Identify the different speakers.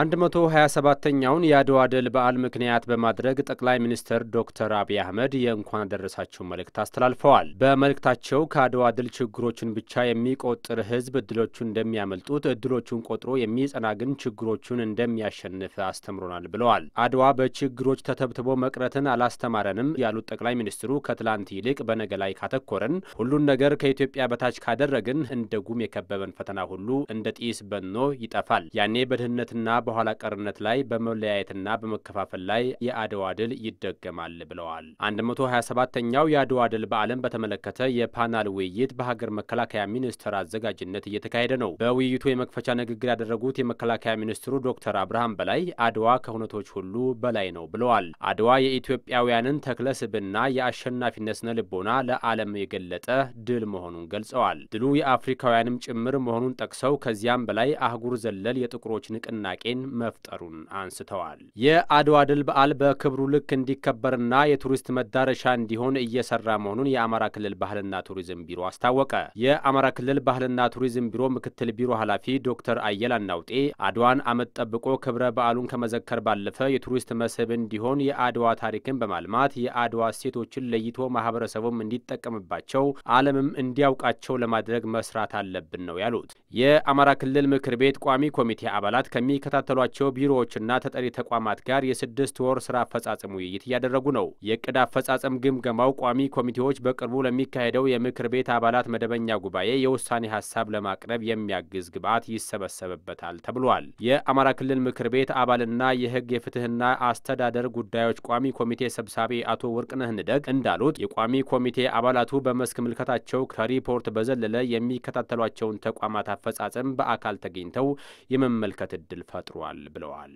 Speaker 1: 127ኛውን የአድዋ ድል በዓል ምክንያት በማድረግ ጠቅላይ ሚኒስትር ዶክተር አብይ አህመድ የእንኳን አደረሳችሁ መልእክት አስተላልፈዋል። በመልእክታቸው ከአድዋ ድል ችግሮቹን ብቻ የሚቆጥር ህዝብ እድሎቹን እንደሚያመልጡት፣ እድሎቹን ቆጥሮ የሚጸና ግን ችግሮቹን እንደሚያሸንፍ አስተምሮናል ብለዋል። አድዋ በችግሮች ተተብትቦ መቅረትን አላስተማረንም ያሉት ጠቅላይ ሚኒስትሩ ከትላንት ይልቅ በነገ ላይ ካተኮረን ሁሉን ነገር ከኢትዮጵያ በታች ካደረግን እንደ ጉም የከበበን ፈተና ሁሉ እንደ ጢስ በኖ ይጠፋል። ያኔ በድህነትና በኋላ ቀርነት ላይ በመለያየትና በመከፋፈል ላይ የአድዋ ድል ይደገማል ብለዋል። 127ኛው የአድዋ ድል በዓለም በተመለከተ የፓናል ውይይት በሀገር መከላከያ ሚኒስቴር አዘጋጅነት እየተካሄደ ነው። በውይይቱ የመክፈቻ ንግግር ያደረጉት የመከላከያ ሚኒስትሩ ዶክተር አብርሃም በላይ አድዋ ከሁነቶች ሁሉ በላይ ነው ብለዋል። አድዋ የኢትዮጵያውያንን ተክለ ስብና የአሸናፊነት ስነ ልቦና ለዓለም የገለጠ ድል መሆኑን ገልጸዋል። ድሉ የአፍሪካውያንም ጭምር መሆኑን ጠቅሰው ከዚያም በላይ አህጉር ዘለል የጥቁሮች ንቅናቄ ራዕይን መፍጠሩን አንስተዋል። የአድዋ ድል በዓል በክብሩ ልክ እንዲከበርና የቱሪስት መዳረሻ እንዲሆን እየሰራ መሆኑን የአማራ ክልል ባህልና ቱሪዝም ቢሮ አስታወቀ። የአማራ ክልል ባህልና ቱሪዝም ቢሮ ምክትል ቢሮ ኃላፊ ዶክተር አየል አናውጤ አድዋን አመት ጠብቆ ክብረ በዓሉን ከመዘከር ባለፈ የቱሪስት መስህብ እንዲሆን የአድዋ ታሪክን በማልማት የአድዋ እሴቶችን ለይቶ ማህበረሰቡም እንዲጠቀምባቸው ዓለምም እንዲያውቃቸው ለማድረግ መስራት አለብን ነው ያሉት። የአማራ ክልል ምክር ቤት ቋሚ ኮሚቴ አባላት ከሚከታ ከሚከታተሏቸው ቢሮዎችና ተጠሪ ተቋማት ጋር የስድስት ወር ስራ አፈጻጸም ውይይት እያደረጉ ነው። የእቅድ አፈጻጸም ግምገማው ቋሚ ኮሚቴዎች በቅርቡ ለሚካሄደው የምክር ቤት አባላት መደበኛ ጉባኤ የውሳኔ ሀሳብ ለማቅረብ የሚያግዝ ግብዓት ይሰበሰብበታል ተብሏል። የአማራ ክልል ምክር ቤት አባልና የህግ የፍትህና አስተዳደር ጉዳዮች ቋሚ ኮሚቴ ሰብሳቢ አቶ ወርቅነህ ንደግ እንዳሉት የቋሚ ኮሚቴ አባላቱ በመስክ ምልከታቸው ከሪፖርት በዘለለ የሚከታተሏቸውን ተቋማት አፈጻጸም በአካል ተገኝተው የመመልከት እድል ፈጥሯል። ተፈጥሯል ብለዋል።